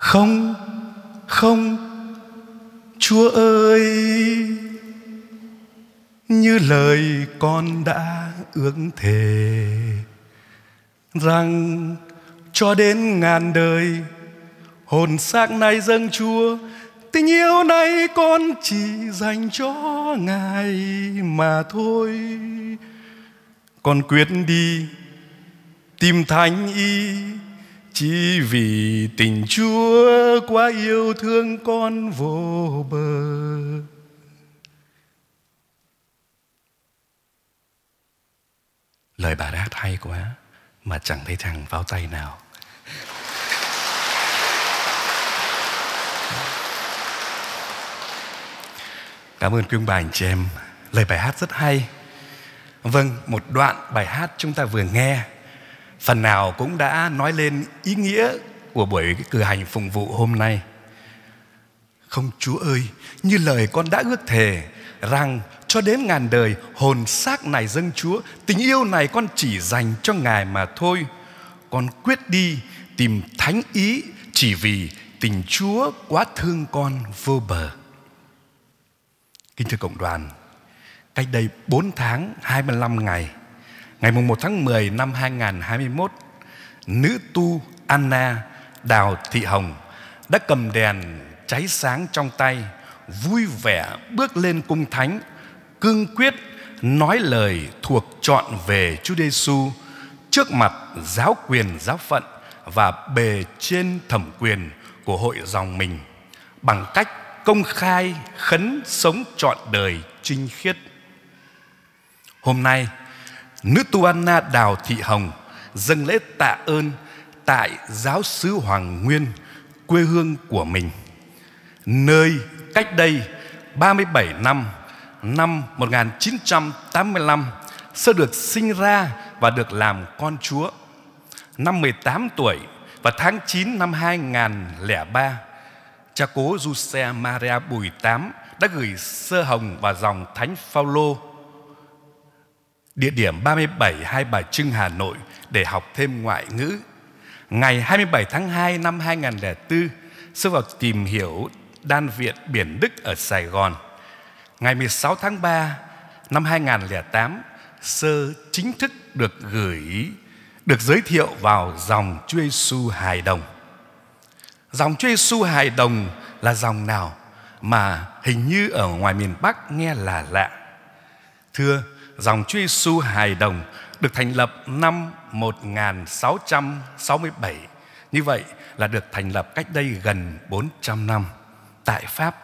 Không, không, Chúa ơi Như lời con đã ước thề Rằng cho đến ngàn đời Hồn xác này dâng Chúa Tình yêu này con chỉ dành cho Ngài mà thôi Con quyết đi tìm thánh y chỉ vì tình Chúa quá yêu thương con vô bờ Lời bà hát hay quá Mà chẳng thấy thằng pháo tay nào Cảm ơn quý ông bà anh chị em Lời bài hát rất hay Vâng, một đoạn bài hát chúng ta vừa nghe phần nào cũng đã nói lên ý nghĩa của buổi cử hành phụng vụ hôm nay. Không Chúa ơi, như lời con đã ước thề rằng cho đến ngàn đời hồn xác này dâng Chúa, tình yêu này con chỉ dành cho Ngài mà thôi. Con quyết đi tìm thánh ý chỉ vì tình Chúa quá thương con vô bờ. Kính thưa cộng đoàn, cách đây 4 tháng 25 ngày Ngày 1 tháng 10 năm 2021 Nữ tu Anna Đào Thị Hồng Đã cầm đèn cháy sáng trong tay Vui vẻ bước lên cung thánh Cương quyết nói lời thuộc trọn về Chúa Giêsu Trước mặt giáo quyền giáo phận Và bề trên thẩm quyền của hội dòng mình Bằng cách công khai khấn sống trọn đời trinh khiết Hôm nay Nữ tu Anna Đào Thị Hồng dâng lễ tạ ơn tại giáo sứ Hoàng Nguyên, quê hương của mình. Nơi cách đây 37 năm, năm 1985 sơ được sinh ra và được làm con Chúa. Năm 18 tuổi và tháng 9 năm 2003, cha cố Giuse Maria Bùi Tám đã gửi sơ hồng và dòng Thánh Phaolô địa điểm 37 Hai Bà Trưng Hà Nội để học thêm ngoại ngữ. Ngày 27 tháng 2 năm 2004, sư vào tìm hiểu đan viện Biển Đức ở Sài Gòn. Ngày 16 tháng 3 năm 2008, sơ chính thức được gửi được giới thiệu vào dòng Chúa Giêsu hài đồng. Dòng Chúa Giêsu hài đồng là dòng nào mà hình như ở ngoài miền Bắc nghe là lạ. Thưa, dòng Chúa Giêsu hài đồng được thành lập năm 1667. Như vậy là được thành lập cách đây gần 400 năm tại Pháp.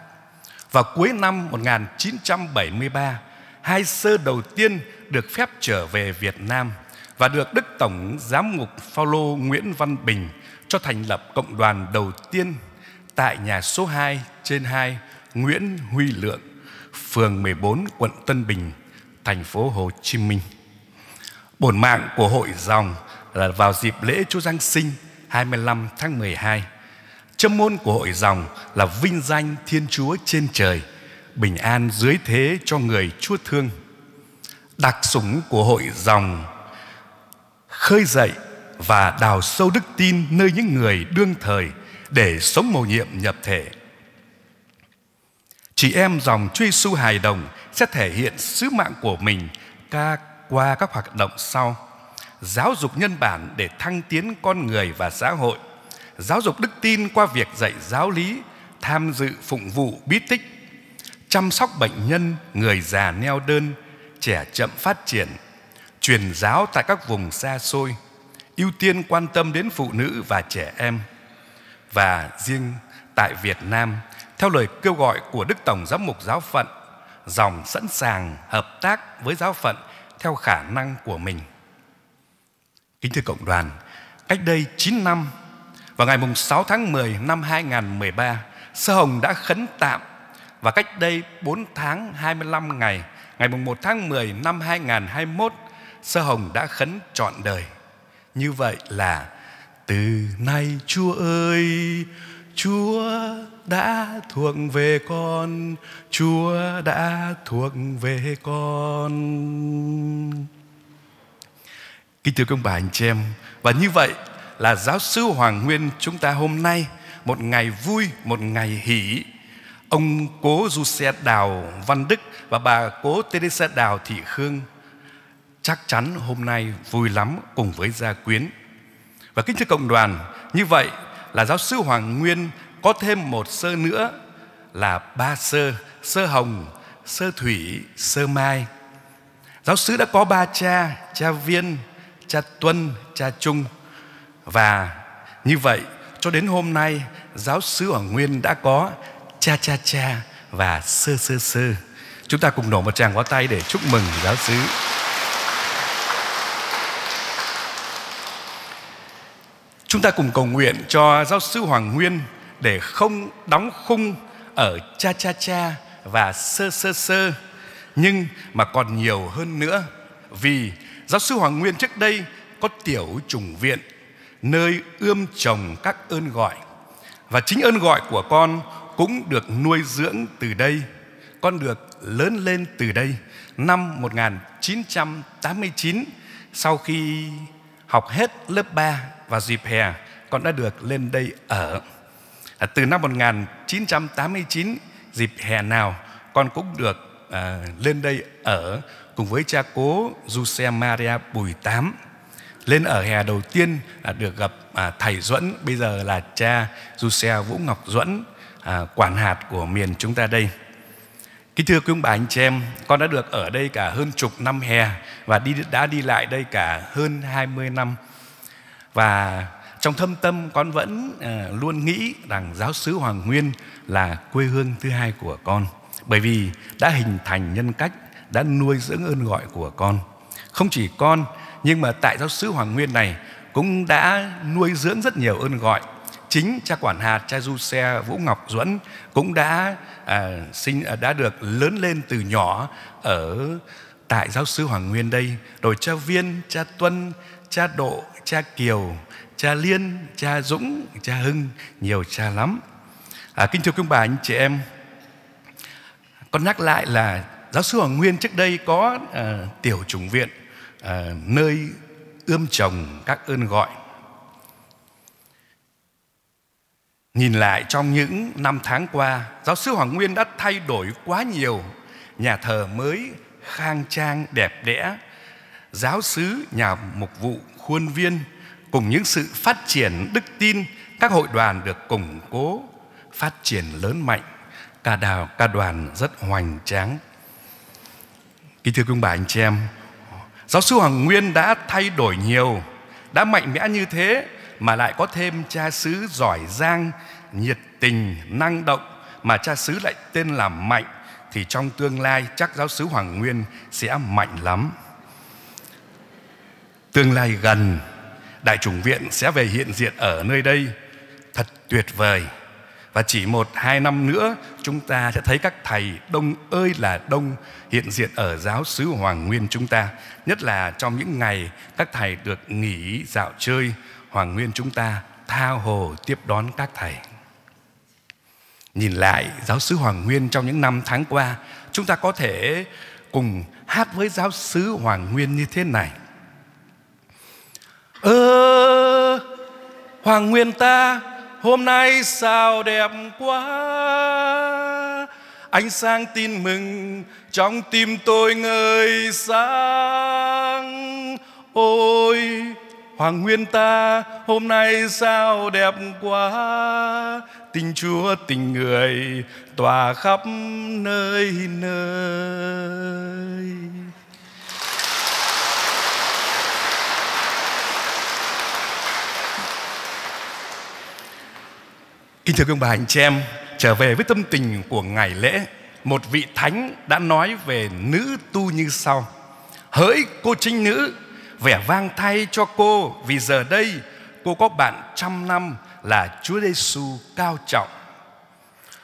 và cuối năm 1973, hai sơ đầu tiên được phép trở về Việt Nam và được Đức Tổng Giám mục Phaolô Nguyễn Văn Bình cho thành lập cộng đoàn đầu tiên tại nhà số 2 trên 2 Nguyễn Huy Lượng, phường 14, quận Tân Bình, thành phố Hồ Chí Minh. Bổn mạng của hội dòng là vào dịp lễ Chúa Giáng sinh 25 tháng 12. Châm môn của hội dòng là vinh danh Thiên Chúa trên trời, bình an dưới thế cho người Chúa thương. Đặc sủng của hội dòng khơi dậy và đào sâu đức tin nơi những người đương thời để sống mầu nhiệm nhập thể Chị em dòng Chúa Giêsu hài đồng sẽ thể hiện sứ mạng của mình ca qua các hoạt động sau: giáo dục nhân bản để thăng tiến con người và xã hội, giáo dục đức tin qua việc dạy giáo lý, tham dự phụng vụ bí tích, chăm sóc bệnh nhân, người già neo đơn, trẻ chậm phát triển, truyền giáo tại các vùng xa xôi, ưu tiên quan tâm đến phụ nữ và trẻ em. Và riêng tại Việt Nam, theo lời kêu gọi của Đức Tổng Giám mục Giáo phận, dòng sẵn sàng hợp tác với giáo phận theo khả năng của mình. Kính thưa cộng đoàn, cách đây 9 năm, vào ngày 6 tháng 10 năm 2013, Sơ Hồng đã khấn tạm và cách đây 4 tháng 25 ngày, ngày 1 tháng 10 năm 2021, Sơ Hồng đã khấn trọn đời. Như vậy là từ nay Chúa ơi, Chúa đã thuộc về con Chúa đã thuộc về con Kính thưa các bà anh chị em Và như vậy là giáo sư Hoàng Nguyên chúng ta hôm nay Một ngày vui, một ngày hỷ Ông cố Du Xe Đào Văn Đức Và bà cố Teresa Đào Thị Khương Chắc chắn hôm nay vui lắm cùng với gia quyến Và kính thưa cộng đoàn Như vậy là giáo sư Hoàng Nguyên có thêm một sơ nữa là ba sơ Sơ hồng, sơ thủy, sơ mai Giáo sứ đã có ba cha Cha Viên, cha Tuân, cha Trung Và như vậy cho đến hôm nay Giáo sứ Hoàng Nguyên đã có cha cha cha và sơ sơ sơ Chúng ta cùng nổ một tràng pháo tay để chúc mừng giáo sứ Chúng ta cùng cầu nguyện cho giáo sư Hoàng Nguyên để không đóng khung ở cha cha cha và sơ sơ sơ nhưng mà còn nhiều hơn nữa vì giáo sư Hoàng Nguyên trước đây có tiểu trùng viện nơi ươm trồng các ơn gọi và chính ơn gọi của con cũng được nuôi dưỡng từ đây con được lớn lên từ đây năm 1989 sau khi học hết lớp 3 và dịp hè con đã được lên đây ở À, từ năm 1989 dịp hè nào con cũng được à, lên đây ở cùng với cha cố Giuse Maria Bùi Tám lên ở hè đầu tiên à, được gặp à, thầy Duẫn bây giờ là cha Giuse Vũ Ngọc Duẫn à, quản hạt của miền chúng ta đây. Kính thưa quý ông bà anh chị em, con đã được ở đây cả hơn chục năm hè và đi đã đi lại đây cả hơn 20 năm. Và trong thâm tâm con vẫn à, luôn nghĩ rằng giáo xứ Hoàng Nguyên là quê hương thứ hai của con bởi vì đã hình thành nhân cách, đã nuôi dưỡng ơn gọi của con. Không chỉ con nhưng mà tại giáo xứ Hoàng Nguyên này cũng đã nuôi dưỡng rất nhiều ơn gọi chính cha quản hạt cha du xe vũ ngọc duẫn cũng đã à, sinh ờ, đã được lớn lên từ nhỏ ở tại giáo sư hoàng nguyên đây rồi cha viên cha tuân cha độ cha kiều cha Liên, cha Dũng, cha Hưng, nhiều cha lắm. À, kính thưa quý bà, anh chị em, con nhắc lại là giáo sư Hoàng Nguyên trước đây có à, tiểu chủng viện à, nơi ươm trồng các ơn gọi. Nhìn lại trong những năm tháng qua, giáo sư Hoàng Nguyên đã thay đổi quá nhiều. Nhà thờ mới khang trang đẹp đẽ, giáo sứ nhà mục vụ khuôn viên cùng những sự phát triển đức tin các hội đoàn được củng cố phát triển lớn mạnh ca đào ca đoàn rất hoành tráng kính thưa quý ông bà anh chị em giáo sư hoàng nguyên đã thay đổi nhiều đã mạnh mẽ như thế mà lại có thêm cha xứ giỏi giang nhiệt tình năng động mà cha xứ lại tên là mạnh thì trong tương lai chắc giáo sứ hoàng nguyên sẽ mạnh lắm tương lai gần Đại chủng viện sẽ về hiện diện ở nơi đây thật tuyệt vời. Và chỉ một hai năm nữa chúng ta sẽ thấy các thầy đông ơi là đông hiện diện ở giáo xứ Hoàng Nguyên chúng ta. Nhất là trong những ngày các thầy được nghỉ dạo chơi, Hoàng Nguyên chúng ta tha hồ tiếp đón các thầy. Nhìn lại giáo xứ Hoàng Nguyên trong những năm tháng qua, chúng ta có thể cùng hát với giáo xứ Hoàng Nguyên như thế này ơ hoàng nguyên ta hôm nay sao đẹp quá ánh sáng tin mừng trong tim tôi ngời sáng ôi hoàng nguyên ta hôm nay sao đẹp quá tình chúa tình người tỏa khắp nơi nơi Kính thưa quý ông bà anh chị em, trở về với tâm tình của ngày lễ, một vị thánh đã nói về nữ tu như sau: Hỡi cô trinh nữ, vẻ vang thay cho cô vì giờ đây cô có bạn trăm năm là Chúa Giêsu cao trọng.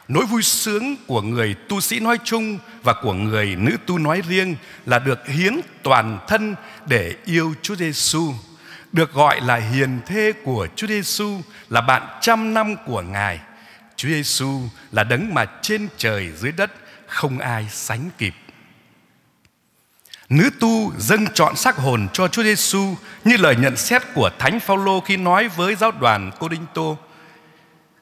Nỗi vui sướng của người tu sĩ nói chung và của người nữ tu nói riêng là được hiến toàn thân để yêu Chúa Giêsu. xu được gọi là hiền thê của Chúa Giêsu, là bạn trăm năm của Ngài. Chúa Giêsu là đấng mà trên trời dưới đất không ai sánh kịp. Nữ tu dâng trọn xác hồn cho Chúa Giêsu như lời nhận xét của Thánh Phaolô khi nói với giáo đoàn Cô Đinh Tô.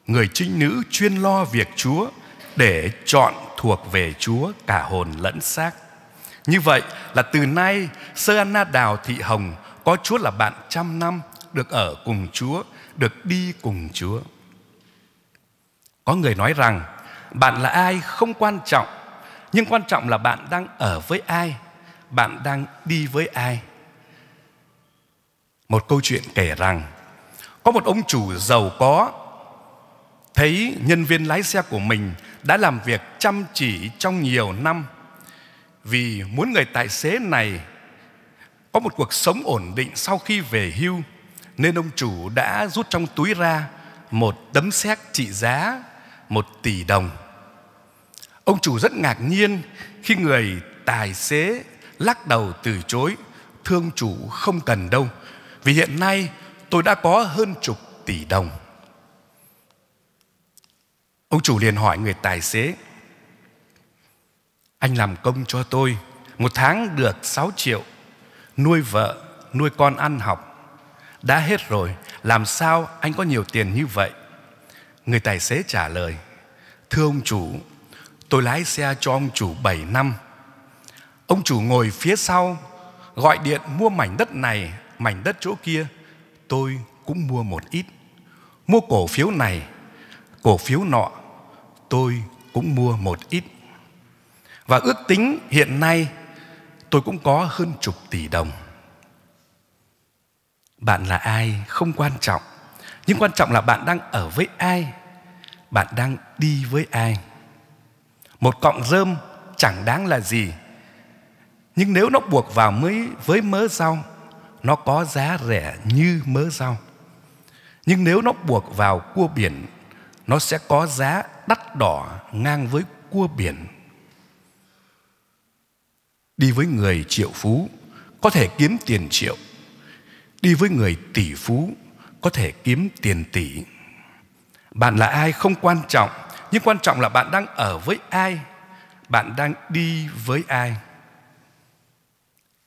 Người trinh nữ chuyên lo việc Chúa để chọn thuộc về Chúa cả hồn lẫn xác. Như vậy là từ nay Sơ Anna Đào Thị Hồng có Chúa là bạn trăm năm Được ở cùng Chúa Được đi cùng Chúa Có người nói rằng Bạn là ai không quan trọng Nhưng quan trọng là bạn đang ở với ai Bạn đang đi với ai Một câu chuyện kể rằng Có một ông chủ giàu có Thấy nhân viên lái xe của mình Đã làm việc chăm chỉ trong nhiều năm Vì muốn người tài xế này có một cuộc sống ổn định sau khi về hưu nên ông chủ đã rút trong túi ra một tấm séc trị giá một tỷ đồng. Ông chủ rất ngạc nhiên khi người tài xế lắc đầu từ chối thương chủ không cần đâu vì hiện nay tôi đã có hơn chục tỷ đồng ông chủ liền hỏi người tài xế anh làm công cho tôi một tháng được 6 triệu nuôi vợ, nuôi con ăn học. Đã hết rồi, làm sao anh có nhiều tiền như vậy? Người tài xế trả lời, thưa ông chủ, tôi lái xe cho ông chủ 7 năm. Ông chủ ngồi phía sau, gọi điện mua mảnh đất này, mảnh đất chỗ kia. Tôi cũng mua một ít. Mua cổ phiếu này, cổ phiếu nọ, tôi cũng mua một ít. Và ước tính hiện nay tôi cũng có hơn chục tỷ đồng bạn là ai không quan trọng nhưng quan trọng là bạn đang ở với ai bạn đang đi với ai một cọng rơm chẳng đáng là gì nhưng nếu nó buộc vào mới với mớ rau nó có giá rẻ như mớ rau nhưng nếu nó buộc vào cua biển nó sẽ có giá đắt đỏ ngang với cua biển đi với người triệu phú có thể kiếm tiền triệu đi với người tỷ phú có thể kiếm tiền tỷ bạn là ai không quan trọng nhưng quan trọng là bạn đang ở với ai bạn đang đi với ai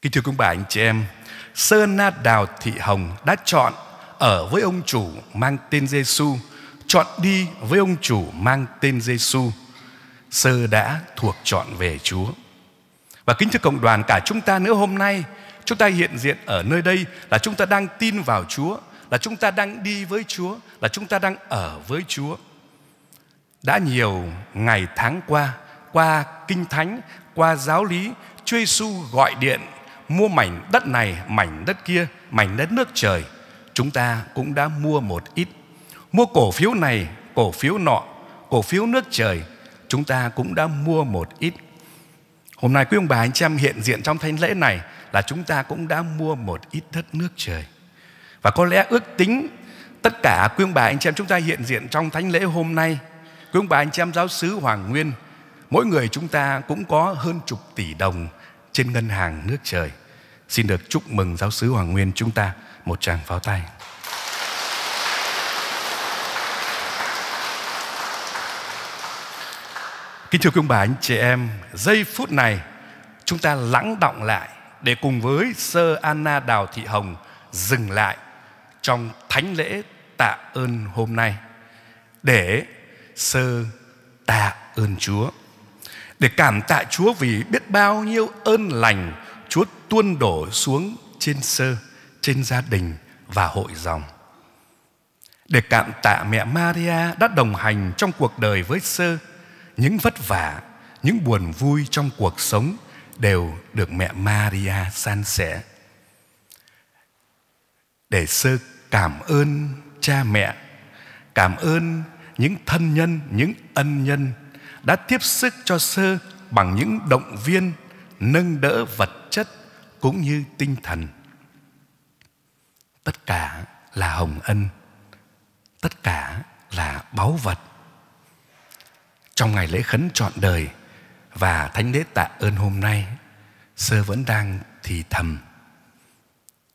kính thưa quý bà anh chị em sơn na đào thị hồng đã chọn ở với ông chủ mang tên Giêsu, chọn đi với ông chủ mang tên Giêsu. Sơ đã thuộc chọn về Chúa. Và kính thưa cộng đoàn cả chúng ta nữa hôm nay Chúng ta hiện diện ở nơi đây là chúng ta đang tin vào Chúa Là chúng ta đang đi với Chúa Là chúng ta đang ở với Chúa Đã nhiều ngày tháng qua Qua Kinh Thánh, qua giáo lý Chúa Giêsu gọi điện mua mảnh đất này, mảnh đất kia, mảnh đất nước trời Chúng ta cũng đã mua một ít Mua cổ phiếu này, cổ phiếu nọ, cổ phiếu nước trời Chúng ta cũng đã mua một ít Hôm nay quý ông bà anh chị em hiện diện trong thánh lễ này là chúng ta cũng đã mua một ít đất nước trời. Và có lẽ ước tính tất cả quý ông bà anh chị em chúng ta hiện diện trong thánh lễ hôm nay, quý ông bà anh chị em giáo sứ Hoàng Nguyên, mỗi người chúng ta cũng có hơn chục tỷ đồng trên ngân hàng nước trời. Xin được chúc mừng giáo sứ Hoàng Nguyên chúng ta một tràng pháo tay. Kính thưa quý ông bà anh chị em, giây phút này chúng ta lắng động lại để cùng với Sơ Anna Đào Thị Hồng dừng lại trong thánh lễ tạ ơn hôm nay để sơ tạ ơn Chúa. Để cảm tạ Chúa vì biết bao nhiêu ơn lành Chúa tuôn đổ xuống trên sơ, trên gia đình và hội dòng. Để cảm tạ mẹ Maria đã đồng hành trong cuộc đời với sơ, những vất vả, những buồn vui trong cuộc sống đều được mẹ Maria san sẻ. Để sơ cảm ơn cha mẹ, cảm ơn những thân nhân, những ân nhân đã tiếp sức cho sơ bằng những động viên, nâng đỡ vật chất cũng như tinh thần. Tất cả là hồng ân, tất cả là báu vật trong ngày lễ khấn trọn đời và thánh lễ tạ ơn hôm nay sơ vẫn đang thì thầm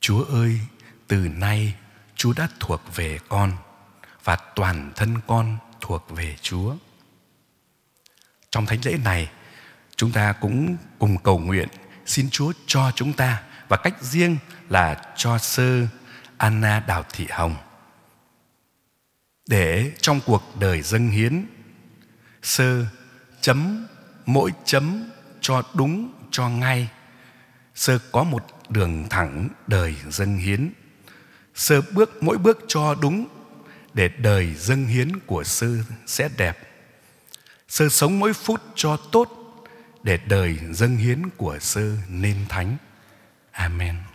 chúa ơi từ nay chúa đã thuộc về con và toàn thân con thuộc về chúa trong thánh lễ này chúng ta cũng cùng cầu nguyện xin chúa cho chúng ta và cách riêng là cho sơ anna đào thị hồng để trong cuộc đời dâng hiến sơ chấm mỗi chấm cho đúng cho ngay sơ có một đường thẳng đời dân hiến sơ bước mỗi bước cho đúng để đời dân hiến của sơ sẽ đẹp sơ sống mỗi phút cho tốt để đời dân hiến của sơ nên thánh amen